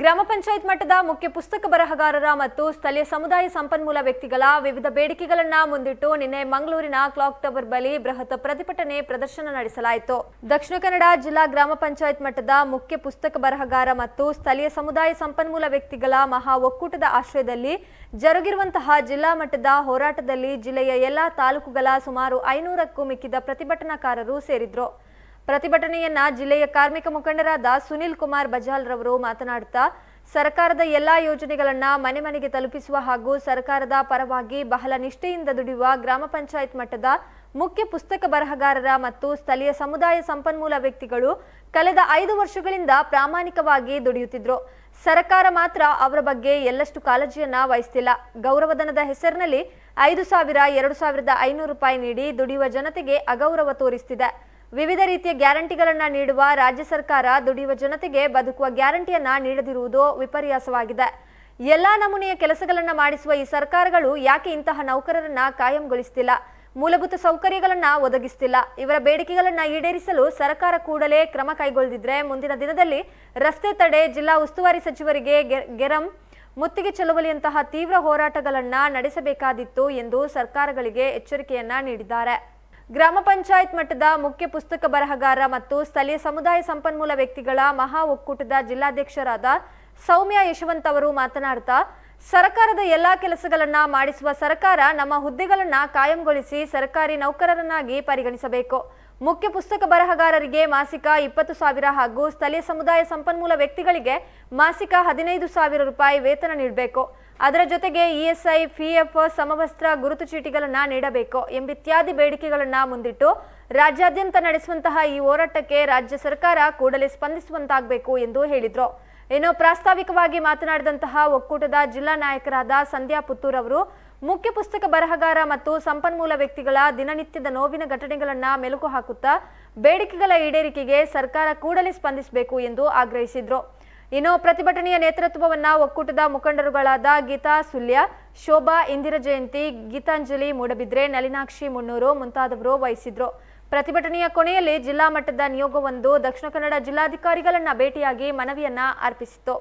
ಗ್ರಾಮ ಪಂಚಾಯತ್ ಮಟ್ಟದ ಮುಖ್ಯ ಪುಸ್ತಕ ಬರಹಗಾರರ ಮತ್ತು ಸ್ಥಳೀಯ ಸಮುದಾಯ ಸಂಪನ್ಮೂಲ ವ್ಯಕ್ತಿಗಳ ವಿವಿಧ ಬೇಡಿಕೆಗಳನ್ನ ಮುಂದಿಟ್ಟು ನಿನ್ನೆ ಮಂಗಳೂರಿನ ಕ್ಲಾಕ್ ಟವರ್ ಬಳಿ ಬೃಹತ್ ಪ್ರತಿಭಟನೆ ಪ್ರದರ್ಶನ ನಡೆಸಲಾಯಿತು ದಕ್ಷಿಣ ಕನ್ನಡ ಜಿಲ್ಲಾ ಗ್ರಾಮ ಪಂಚಾಯತ್ ಮಟ್ಟದ ಮುಖ್ಯ ಪುಸ್ತಕ ಬರಹಗಾರ ಮತ್ತು ಸ್ಥಳೀಯ ಸಮುದಾಯ ಸಂಪನ್ಮೂಲ ವ್ಯಕ್ತಿಗಳ ಮಹಾ ಒಕ್ಕೂಟದ ಆಶ್ರಯದಲ್ಲಿ ಜರುಗಿರುವಂತಹ ಜಿಲ್ಲಾ ಮಟ್ಟದ ಹೋರಾಟದಲ್ಲಿ ಜಿಲ್ಲೆಯ ಎಲ್ಲಾ ತಾಲೂಕುಗಳ ಸುಮಾರು ಐನೂರಕ್ಕೂ ಮಿಕ್ಕಿದ ಪ್ರತಿಭಟನಾಕಾರರು ಸೇರಿದ್ರು ಪ್ರತಿಭಟನೆಯನ್ನ ಜಿಲ್ಲೆಯ ಕಾರ್ಮಿಕ ಮುಖಂಡರಾದ ಸುನಿಲ್ ಕುಮಾರ್ ಬಜಾಲ್ ರವರು ಮಾತನಾಡುತ್ತಾ ಸರ್ಕಾರದ ಎಲ್ಲಾ ಯೋಜನೆಗಳನ್ನ ಮನೆ ಮನೆಗೆ ತಲುಪಿಸುವ ಹಾಗೂ ಸರ್ಕಾರದ ಪರವಾಗಿ ಬಹಳ ನಿಷ್ಠೆಯಿಂದ ದುಡಿಯುವ ಗ್ರಾಮ ಪಂಚಾಯತ್ ಮಟ್ಟದ ಮುಖ್ಯ ಪುಸ್ತಕ ಬರಹಗಾರರ ಮತ್ತು ಸ್ಥಳೀಯ ಸಮುದಾಯ ಸಂಪನ್ಮೂಲ ವ್ಯಕ್ತಿಗಳು ಕಳೆದ ಐದು ವರ್ಷಗಳಿಂದ ಪ್ರಾಮಾಣಿಕವಾಗಿ ದುಡಿಯುತ್ತಿದ್ರು ಸರ್ಕಾರ ಮಾತ್ರ ಅವರ ಬಗ್ಗೆ ಎಲ್ಲಷ್ಟು ಕಾಳಜಿಯನ್ನ ವಹಿಸ್ತಿಲ್ಲ ಗೌರವಧನದ ಹೆಸರಿನಲ್ಲಿ ಐದು ಸಾವಿರ ಎರಡು ಸಾವಿರದ ಐನೂರು ರೂಪಾಯಿ ನೀಡಿ ದುಡಿಯುವ ಜನತೆಗೆ ಅಗೌರವ ತೋರಿಸ್ತಿದೆ ವಿವಿಧ ರೀತಿಯ ಗ್ಯಾರಂಟಿಗಳನ್ನು ನೀಡುವ ರಾಜ್ಯ ಸರ್ಕಾರ ದುಡಿಯುವ ಜನತೆಗೆ ಬದುಕುವ ಗ್ಯಾರಂಟಿಯನ್ನ ನೀಡದಿರುವುದು ವಿಪರ್ಯಾಸವಾಗಿದೆ ಎಲ್ಲ ನಮೂನೆಯ ಕೆಲಸಗಳನ್ನು ಮಾಡಿಸುವ ಈ ಸರ್ಕಾರಗಳು ಯಾಕೆ ಇಂತಹ ನೌಕರರನ್ನ ಕಾಯಂಗೊಳಿಸುತ್ತಿಲ್ಲ ಮೂಲಭೂತ ಸೌಕರ್ಯಗಳನ್ನ ಒದಗಿಸ್ತಿಲ್ಲ ಇವರ ಬೇಡಿಕೆಗಳನ್ನ ಈಡೇರಿಸಲು ಸರ್ಕಾರ ಕೂಡಲೇ ಕ್ರಮ ಕೈಗೊಳ್ಳದಿದ್ರೆ ಮುಂದಿನ ದಿನದಲ್ಲಿ ರಸ್ತೆ ತಡೆ ಜಿಲ್ಲಾ ಉಸ್ತುವಾರಿ ಸಚಿವರಿಗೆ ಗೆರಂ ಮುತ್ತಿಗೆ ಚೆಲುವಳಿಯಂತಹ ತೀವ್ರ ಹೋರಾಟಗಳನ್ನ ನಡೆಸಬೇಕಾದಿತ್ತು ಎಂದು ಸರ್ಕಾರಗಳಿಗೆ ಎಚ್ಚರಿಕೆಯನ್ನ ನೀಡಿದ್ದಾರೆ ಗ್ರಾಮ ಪಂಚಾಯತ್ ಮಟ್ಟದ ಮುಖ್ಯ ಪುಸ್ತಕ ಬರಹಗಾರ ಮತ್ತು ಸ್ಥಳೀಯ ಸಮುದಾಯ ಸಂಪನ್ಮೂಲ ವ್ಯಕ್ತಿಗಳ ಮಹಾ ಒಕ್ಕೂಟದ ಜಿಲ್ಲಾಧ್ಯಕ್ಷರಾದ ಸೌಮ್ಯ ಯಶವಂತ್ ಅವರು ಮಾತನಾಡ್ತಾ ಸರ್ಕಾರದ ಎಲ್ಲ ಕೆಲಸಗಳನ್ನ ಮಾಡಿಸುವ ಸರ್ಕಾರ ನಮ್ಮ ಹುದ್ದೆಗಳನ್ನ ಕಾಯಂಗೊಳಿಸಿ ಸರ್ಕಾರಿ ನೌಕರರನ್ನಾಗಿ ಪರಿಗಣಿಸಬೇಕು ಮುಖ್ಯ ಪುಸ್ತಕ ಬರಹಗಾರರಿಗೆ ಮಾಸಿಕ ಇಪ್ಪತ್ತು ಸಾವಿರ ಹಾಗೂ ಸ್ಥಳೀಯ ಸಮುದಾಯ ಸಂಪನ್ಮೂಲ ವ್ಯಕ್ತಿಗಳಿಗೆ ಮಾಸಿಕ ಹದಿನೈದು ಸಾವಿರ ರೂಪಾಯಿ ವೇತನ ನೀಡಬೇಕು ಅದರ ಜೊತೆಗೆ ಇಎಸ್ಐ ಪಿಎಫ್ ಸಮವಸ್ತ್ರ ಗುರುತು ಚೀಟಿಗಳನ್ನು ನೀಡಬೇಕು ಎಂಬಿತ್ಯಾದಿ ಬೇಡಿಕೆಗಳನ್ನು ಮುಂದಿಟ್ಟು ರಾಜ್ಯಾದ್ಯಂತ ನಡೆಸುವಂತಹ ಈ ಹೋರಾಟಕ್ಕೆ ರಾಜ್ಯ ಸರ್ಕಾರ ಕೂಡಲೇ ಸ್ಪಂದಿಸುವಂತಾಗಬೇಕು ಎಂದು ಹೇಳಿದರು ಇನ್ನು ಪ್ರಾಸ್ತಾವಿಕವಾಗಿ ಮಾತನಾಡಿದಂತಹ ಒಕ್ಕೂಟದ ಜಿಲ್ಲಾ ನಾಯಕರಾದ ಸಂಧ್ಯಾ ಪುತ್ತೂರ್ ಅವರು ಮುಖ್ಯ ಪುಸ್ತಕ ಬರಹಗಾರ ಮತ್ತು ಸಂಪನ್ಮೂಲ ವ್ಯಕ್ತಿಗಳ ದಿನನಿತ್ಯದ ನೋವಿನ ಘಟನೆಗಳನ್ನ ಮೆಲುಕು ಹಾಕುತ್ತಾ ಬೇಡಿಕೆಗಳ ಈಡೇರಿಕೆಗೆ ಸರ್ಕಾರ ಕೂಡಲೇ ಸ್ಪಂದಿಸಬೇಕು ಎಂದು ಆಗ್ರಹಿಸಿದ್ರು ಇನ್ನು ಪ್ರತಿಭಟನೆಯ ನೇತೃತ್ವವನ್ನ ಒಕ್ಕೂಟದ ಮುಖಂಡರುಗಳಾದ ಗೀತಾ ಸುಲ್ಯ ಶೋಭಾ ಇಂದಿರಾ ಜಯಂತಿ ಗೀತಾಂಜಲಿ ಮೂಡಬಿದ್ರೆ ನಲಿನಾಕ್ಷಿ ಮುನ್ನೂರು ಮುಂತಾದವರು ವಹಿಸಿದ್ರು ಪ್ರತಿಭಟನೆಯ ಕೊನೆಯಲ್ಲಿ ಜಿಲ್ಲಾ ಮಟ್ಟದ ನಿಯೋಗವೊಂದು ದಕ್ಷಿಣ ಕನ್ನಡ ಜಿಲ್ಲಾಧಿಕಾರಿಗಳನ್ನ ಭೇಟಿಯಾಗಿ ಮನವಿಯನ್ನ ಅರ್ಪಿಸಿತು